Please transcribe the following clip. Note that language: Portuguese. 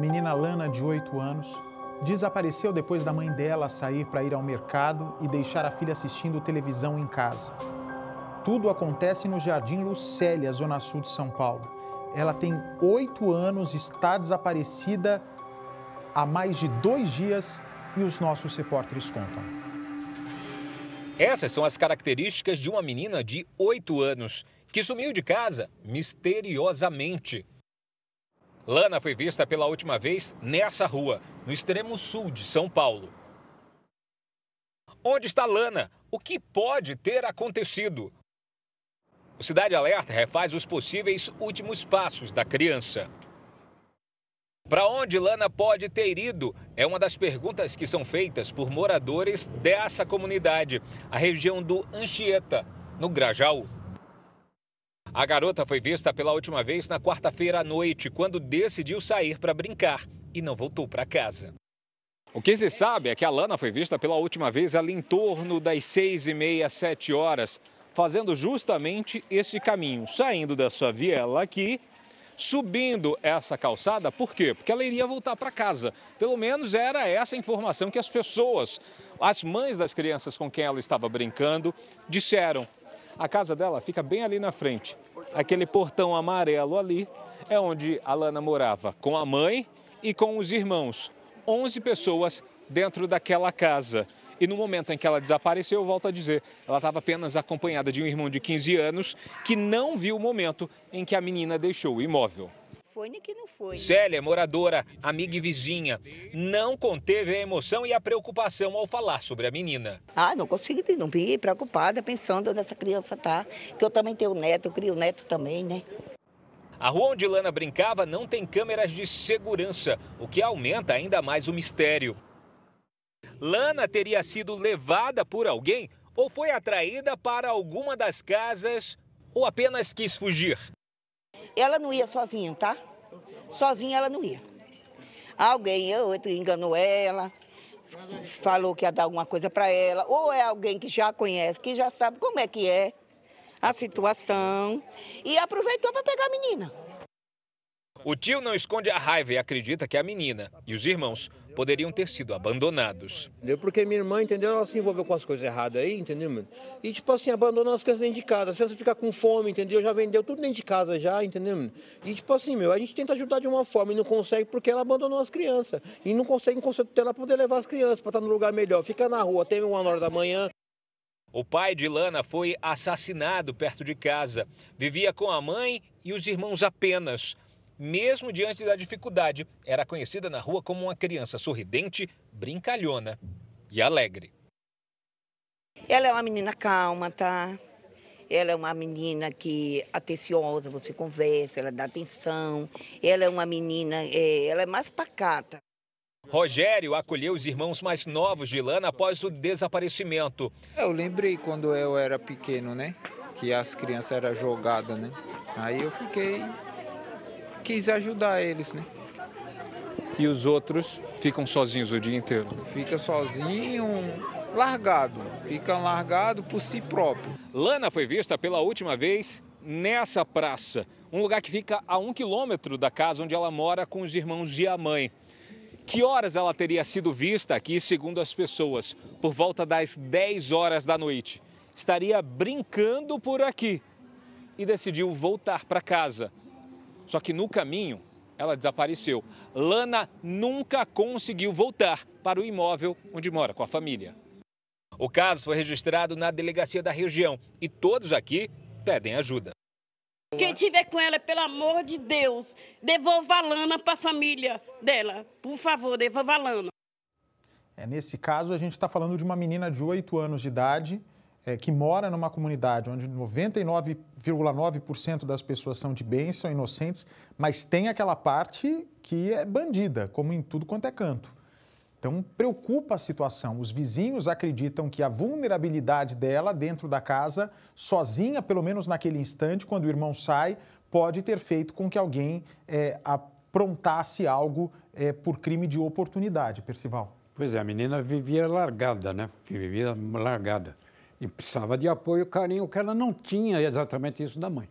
menina Lana, de 8 anos, desapareceu depois da mãe dela sair para ir ao mercado e deixar a filha assistindo televisão em casa. Tudo acontece no Jardim Lucélia, zona sul de São Paulo. Ela tem oito anos, está desaparecida há mais de dois dias e os nossos repórteres contam. Essas são as características de uma menina de oito anos que sumiu de casa misteriosamente. Lana foi vista pela última vez nessa rua, no extremo sul de São Paulo. Onde está Lana? O que pode ter acontecido? O Cidade Alerta refaz os possíveis últimos passos da criança. Para onde Lana pode ter ido? É uma das perguntas que são feitas por moradores dessa comunidade, a região do Anchieta, no Grajaú. A garota foi vista pela última vez na quarta-feira à noite, quando decidiu sair para brincar e não voltou para casa. O que se sabe é que a Lana foi vista pela última vez ali em torno das seis e meia, sete horas, fazendo justamente esse caminho, saindo da sua viela aqui, subindo essa calçada. Por quê? Porque ela iria voltar para casa. Pelo menos era essa informação que as pessoas, as mães das crianças com quem ela estava brincando, disseram a casa dela fica bem ali na frente. Aquele portão amarelo ali é onde a Lana morava, com a mãe e com os irmãos. 11 pessoas dentro daquela casa. E no momento em que ela desapareceu, volto a dizer, ela estava apenas acompanhada de um irmão de 15 anos que não viu o momento em que a menina deixou o imóvel foi nem que não foi. Né? Célia, moradora, amiga e vizinha, não conteve a emoção e a preocupação ao falar sobre a menina. Ah, não consegui vi, preocupada, pensando nessa criança tá, que eu também tenho neto, eu crio neto também, né? A rua onde Lana brincava não tem câmeras de segurança, o que aumenta ainda mais o mistério. Lana teria sido levada por alguém ou foi atraída para alguma das casas ou apenas quis fugir? Ela não ia sozinha, tá? Sozinha ela não ia. Alguém, outro enganou ela, falou que ia dar alguma coisa para ela, ou é alguém que já conhece, que já sabe como é que é a situação, e aproveitou para pegar a menina. O tio não esconde a raiva e acredita que a menina e os irmãos poderiam ter sido abandonados. Porque minha irmã, entendeu? Ela se envolveu com as coisas erradas aí, entendeu, mano? E, tipo assim, abandonou as crianças dentro de casa. As crianças ficam com fome, entendeu? Já vendeu tudo dentro de casa já, entendeu, mano? E, tipo assim, meu, a gente tenta ajudar de uma forma e não consegue porque ela abandonou as crianças. E não consegue ter ela para poder levar as crianças para estar num lugar melhor. Fica na rua até uma hora da manhã. O pai de Lana foi assassinado perto de casa. Vivia com a mãe e os irmãos apenas mesmo diante da dificuldade, era conhecida na rua como uma criança sorridente, brincalhona e alegre. Ela é uma menina calma, tá? Ela é uma menina que atenciosa, você conversa, ela dá atenção. Ela é uma menina, é, ela é mais pacata. Rogério acolheu os irmãos mais novos de Lana após o desaparecimento. Eu lembrei quando eu era pequeno, né? Que as crianças eram jogadas, né? Aí eu fiquei quis ajudar eles, né? E os outros ficam sozinhos o dia inteiro? Fica sozinho, largado, fica largado por si próprio. Lana foi vista pela última vez nessa praça, um lugar que fica a um quilômetro da casa onde ela mora com os irmãos e a mãe. Que horas ela teria sido vista aqui, segundo as pessoas? Por volta das 10 horas da noite. Estaria brincando por aqui e decidiu voltar para casa só que no caminho, ela desapareceu. Lana nunca conseguiu voltar para o imóvel onde mora com a família. O caso foi registrado na delegacia da região e todos aqui pedem ajuda. Quem tiver com ela, pelo amor de Deus, devolva a Lana para a família dela. Por favor, devolva a Lana. É, nesse caso, a gente está falando de uma menina de 8 anos de idade é, que mora numa comunidade onde 99,9% das pessoas são de bem, são inocentes, mas tem aquela parte que é bandida, como em tudo quanto é canto. Então, preocupa a situação. Os vizinhos acreditam que a vulnerabilidade dela dentro da casa, sozinha, pelo menos naquele instante, quando o irmão sai, pode ter feito com que alguém é, aprontasse algo é, por crime de oportunidade, Percival. Pois é, a menina vivia largada, né? Vivia largada e precisava de apoio, carinho, que ela não tinha exatamente isso da mãe.